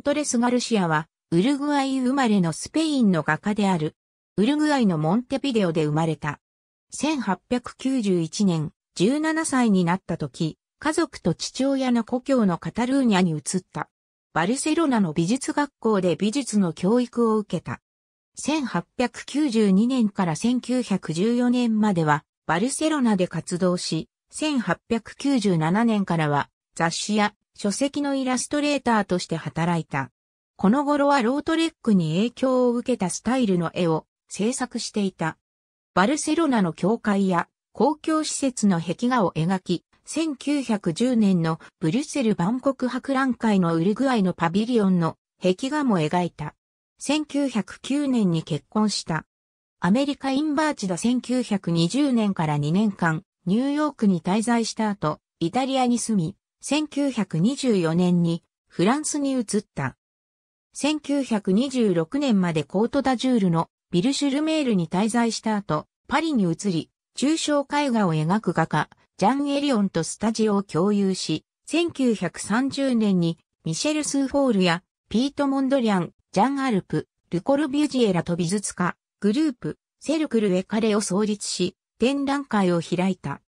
ントレス・ガルシアは、ウルグアイ生まれのスペインの画家である。ウルグアイのモンテビデオで生まれた。1891年、17歳になった時、家族と父親の故郷のカタルーニャに移った。バルセロナの美術学校で美術の教育を受けた。1892年から1914年までは、バルセロナで活動し、1897年からは、雑誌や書籍のイラストレーターとして働いた。この頃はロートレックに影響を受けたスタイルの絵を制作していた。バルセロナの教会や公共施設の壁画を描き、1910年のブリュッセル万国博覧会のウルグアイのパビリオンの壁画も描いた。1909年に結婚した。アメリカインバーチダ1920年から2年間、ニューヨークに滞在した後、イタリアに住み、1924年にフランスに移った。1926年までコートダジュールのビルシュルメールに滞在した後、パリに移り、抽象絵画を描く画家、ジャン・エリオンとスタジオを共有し、1930年にミシェル・スーフォールやピート・モンドリアン、ジャン・アルプ、ルコルビュジエラと美術家、グループ、セルクル・エカレを創立し、展覧会を開いた。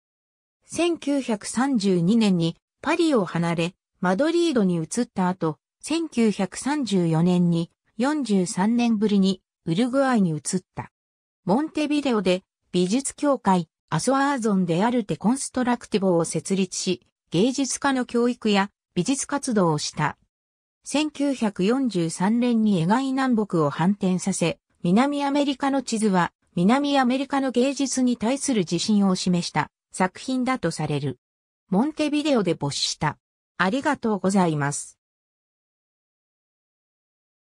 1932年にパリを離れ、マドリードに移った後、1934年に43年ぶりにウルグアイに移った。モンテビデオで美術協会アソアーゾンであるテコンストラクティボを設立し、芸術家の教育や美術活動をした。1943年に描い南北を反転させ、南アメリカの地図は南アメリカの芸術に対する自信を示した作品だとされる。モンテビデオで没した。ありがとうございます。